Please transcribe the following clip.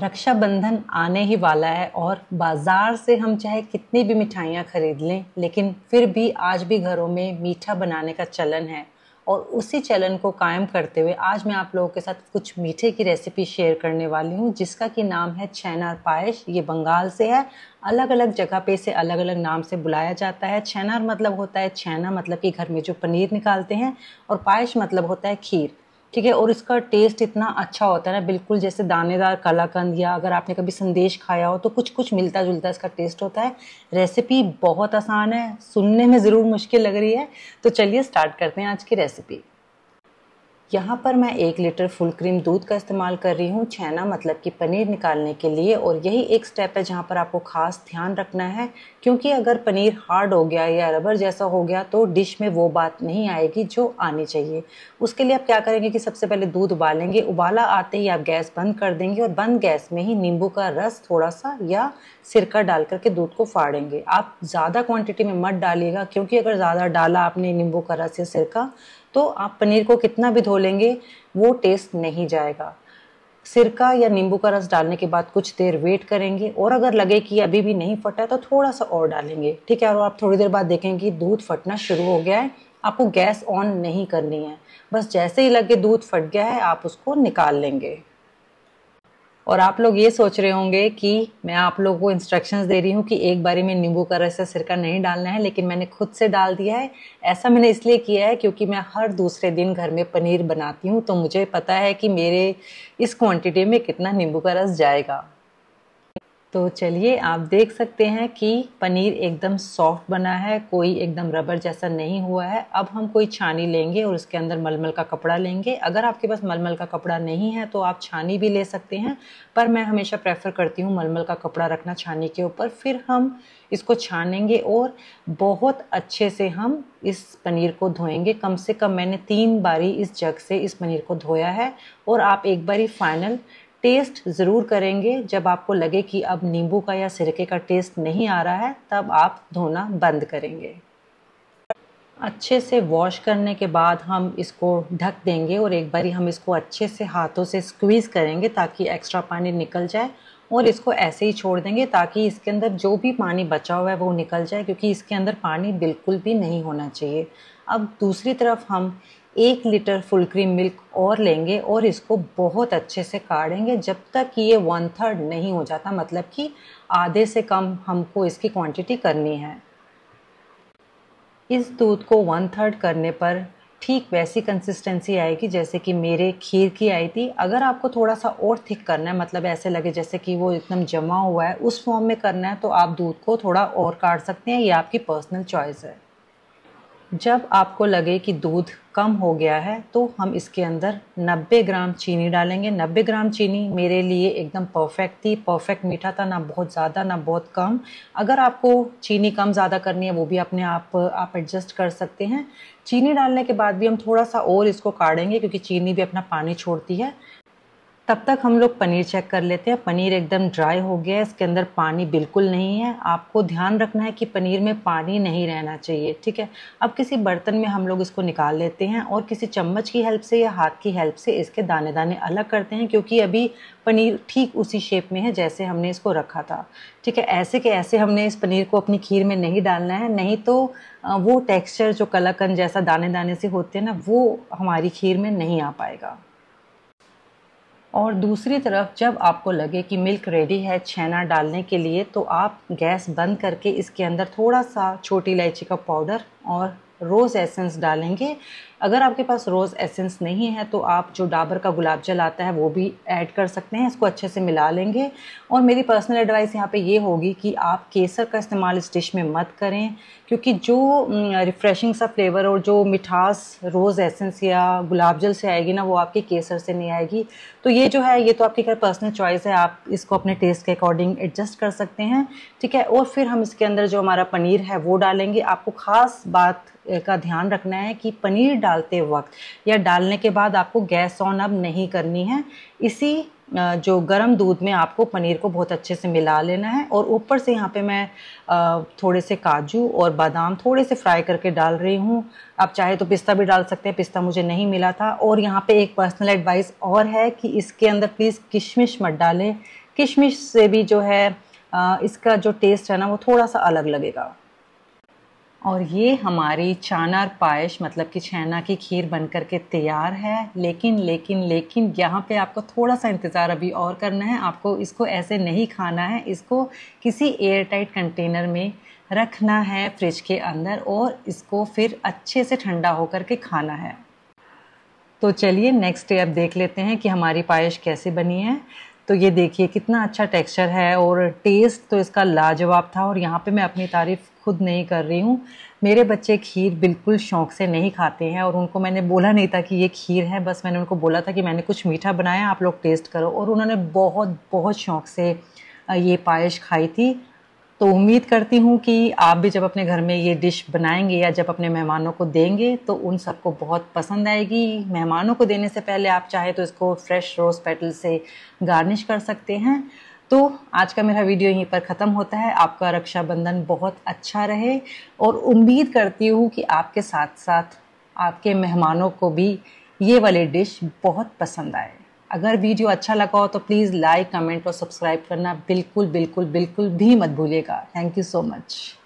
रक्षाबंधन आने ही वाला है और बाजार से हम चाहे कितनी भी मिठाइयाँ खरीद लें लेकिन फिर भी आज भी घरों में मीठा बनाने का चलन है और उसी चलन को कायम करते हुए आज मैं आप लोगों के साथ कुछ मीठे की रेसिपी शेयर करने वाली हूँ जिसका कि नाम है छैना पायश ये बंगाल से है अलग अलग जगह पे इसे अलग अलग नाम से बुलाया जाता है छैनार मतलब होता है छैना मतलब कि घर में जो पनीर निकालते हैं और पायश मतलब होता है खीर ठीक है और इसका टेस्ट इतना अच्छा होता है ना बिल्कुल जैसे दानेदार कालाकंद या अगर आपने कभी संदेश खाया हो तो कुछ कुछ मिलता जुलता इसका टेस्ट होता है रेसिपी बहुत आसान है सुनने में ज़रूर मुश्किल लग रही है तो चलिए स्टार्ट करते हैं आज की रेसिपी यहाँ पर मैं एक लीटर फुल क्रीम दूध का इस्तेमाल कर रही हूँ छैना मतलब कि पनीर निकालने के लिए और यही एक स्टेप है जहाँ पर आपको खास ध्यान रखना है क्योंकि अगर पनीर हार्ड हो गया या रबर जैसा हो गया तो डिश में वो बात नहीं आएगी जो आनी चाहिए उसके लिए आप क्या करेंगे कि सबसे पहले दूध उबालेंगे उबाला आते ही आप गैस बंद कर देंगे और बंद गैस में ही नींबू का रस थोड़ा सा या सिरका डाल करके दूध को फाड़ेंगे आप ज़्यादा क्वान्टिटी में मत डालिएगा क्योंकि अगर ज़्यादा डाला आपने नींबू का रस या सिरका तो आप पनीर को कितना भी धो लेंगे वो टेस्ट नहीं जाएगा सिरका या नींबू का रस डालने के बाद कुछ देर वेट करेंगे और अगर लगे कि अभी भी नहीं फटा है तो थोड़ा सा और डालेंगे ठीक है और आप थोड़ी देर बाद देखेंगे कि दूध फटना शुरू हो गया है आपको गैस ऑन नहीं करनी है बस जैसे ही लगे दूध फट गया है आप उसको निकाल लेंगे और आप लोग ये सोच रहे होंगे कि मैं आप लोगों को इंस्ट्रक्शंस दे रही हूँ कि एक बारी में नींबू का रस या सिरका नहीं डालना है लेकिन मैंने खुद से डाल दिया है ऐसा मैंने इसलिए किया है क्योंकि मैं हर दूसरे दिन घर में पनीर बनाती हूँ तो मुझे पता है कि मेरे इस क्वांटिटी में कितना नींबू का रस जाएगा तो चलिए आप देख सकते हैं कि पनीर एकदम सॉफ्ट बना है कोई एकदम रबर जैसा नहीं हुआ है अब हम कोई छानी लेंगे और उसके अंदर मलमल का कपड़ा लेंगे अगर आपके पास मलमल का कपड़ा नहीं है तो आप छानी भी ले सकते हैं पर मैं हमेशा प्रेफर करती हूँ मलमल का कपड़ा रखना छानी के ऊपर फिर हम इसको छानेंगे और बहुत अच्छे से हम इस पनीर को धोएंगे कम से कम मैंने तीन बारी इस जग से इस पनीर को धोया है और आप एक बारी फाइनल टेस्ट ज़रूर करेंगे जब आपको लगे कि अब नींबू का या सिरके का टेस्ट नहीं आ रहा है तब आप धोना बंद करेंगे अच्छे से वॉश करने के बाद हम इसको ढक देंगे और एक बारी हम इसको अच्छे से हाथों से स्क्वीज़ करेंगे ताकि एक्स्ट्रा पानी निकल जाए और इसको ऐसे ही छोड़ देंगे ताकि इसके अंदर जो भी पानी बचा हुआ है वो निकल जाए क्योंकि इसके अंदर पानी बिल्कुल भी नहीं होना चाहिए अब दूसरी तरफ हम एक लीटर फुल क्रीम मिल्क और लेंगे और इसको बहुत अच्छे से काढ़ेंगे जब तक कि ये वन थर्ड नहीं हो जाता मतलब कि आधे से कम हमको इसकी क्वांटिटी करनी है इस दूध को वन थर्ड करने पर ठीक वैसी कंसिस्टेंसी आएगी जैसे कि मेरे खीर की आई थी अगर आपको थोड़ा सा और थिक करना है मतलब ऐसे लगे जैसे कि वो एकदम जमा हुआ है उस फॉर्म में करना है तो आप दूध को थोड़ा और काट सकते हैं ये आपकी पर्सनल चॉइस है जब आपको लगे कि दूध कम हो गया है तो हम इसके अंदर 90 ग्राम चीनी डालेंगे 90 ग्राम चीनी मेरे लिए एकदम परफेक्ट थी परफेक्ट मीठा था ना बहुत ज़्यादा ना बहुत कम अगर आपको चीनी कम ज़्यादा करनी है वो भी अपने आप आप एडजस्ट कर सकते हैं चीनी डालने के बाद भी हम थोड़ा सा और इसको काटेंगे क्योंकि चीनी भी अपना पानी छोड़ती है तब तक हम लोग पनीर चेक कर लेते हैं पनीर एकदम ड्राई हो गया है इसके अंदर पानी बिल्कुल नहीं है आपको ध्यान रखना है कि पनीर में पानी नहीं रहना चाहिए ठीक है अब किसी बर्तन में हम लोग इसको निकाल लेते हैं और किसी चम्मच की हेल्प से या हाथ की हेल्प से इसके दाने दाने अलग करते हैं क्योंकि अभी पनीर ठीक उसी शेप में है जैसे हमने इसको रखा था ठीक है ऐसे के ऐसे हमने इस पनीर को अपनी खीर में नहीं डालना है नहीं तो वो टेक्स्चर जो कलाकंद जैसा दाने दाने से होते हैं ना वो हमारी खीर में नहीं आ पाएगा और दूसरी तरफ जब आपको लगे कि मिल्क रेडी है छेना डालने के लिए तो आप गैस बंद करके इसके अंदर थोड़ा सा छोटी इलायची का पाउडर और रोज़ एसेंस डालेंगे अगर आपके पास रोज़ एसेंस नहीं है तो आप जो डाबर का गुलाब जल आता है वो भी ऐड कर सकते हैं इसको अच्छे से मिला लेंगे और मेरी पर्सनल एडवाइस यहाँ पे ये होगी कि आप केसर का इस्तेमाल इस डिश में मत करें क्योंकि जो रिफ़्रेशिंग सा फ्लेवर और जो मिठास रोज़ एसेंस या गुलाब जल से आएगी ना वो आपके केसर से नहीं आएगी तो ये जो है ये तो आपकी खैर पर्सनल चॉइस है आप इसको अपने टेस्ट के अकॉर्डिंग एडजस्ट कर सकते हैं ठीक है और फिर हम इसके अंदर जो हमारा पनीर है वो डालेंगे आपको ख़ास बात का ध्यान रखना है कि पनीर डालते वक्त या डालने के बाद आपको गैस ऑन अब नहीं करनी है इसी जो गर्म दूध में आपको पनीर को बहुत अच्छे से मिला लेना है और ऊपर से यहाँ पे मैं थोड़े से काजू और बादाम थोड़े से फ्राई करके डाल रही हूँ आप चाहे तो पिस्ता भी डाल सकते हैं पिस्ता मुझे नहीं मिला था और यहाँ पे एक पर्सनल एडवाइस और है कि इसके अंदर प्लीज़ किशमिश मत डालें किशमिश से भी जो है इसका जो टेस्ट है ना वो थोड़ा सा अलग लगेगा और ये हमारी चानार पायश मतलब कि छैना की खीर बन कर के तैयार है लेकिन लेकिन लेकिन यहाँ पे आपको थोड़ा सा इंतज़ार अभी और करना है आपको इसको ऐसे नहीं खाना है इसको किसी एयर टाइट कंटेनर में रखना है फ्रिज के अंदर और इसको फिर अच्छे से ठंडा होकर के खाना है तो चलिए नेक्स्ट स्टेप देख लेते हैं कि हमारी पायश कैसे बनी है तो ये देखिए कितना अच्छा टेक्सचर है और टेस्ट तो इसका लाजवाब था और यहाँ पे मैं अपनी तारीफ़ खुद नहीं कर रही हूँ मेरे बच्चे खीर बिल्कुल शौक से नहीं खाते हैं और उनको मैंने बोला नहीं था कि ये खीर है बस मैंने उनको बोला था कि मैंने कुछ मीठा बनाया आप लोग टेस्ट करो और उन्होंने बहुत बहुत शौक से ये पायश खाई थी तो उम्मीद करती हूँ कि आप भी जब अपने घर में ये डिश बनाएंगे या जब अपने मेहमानों को देंगे तो उन सबको बहुत पसंद आएगी मेहमानों को देने से पहले आप चाहे तो इसको फ्रेश रोज पेटल से गार्निश कर सकते हैं तो आज का मेरा वीडियो यहीं पर ख़त्म होता है आपका रक्षाबंधन बहुत अच्छा रहे और उम्मीद करती हूँ कि आपके साथ साथ आपके मेहमानों को भी ये वाली डिश बहुत पसंद आए अगर वीडियो अच्छा लगा हो तो प्लीज़ लाइक कमेंट और सब्सक्राइब करना बिल्कुल बिल्कुल बिल्कुल भी मत भूलिएगा थैंक यू सो मच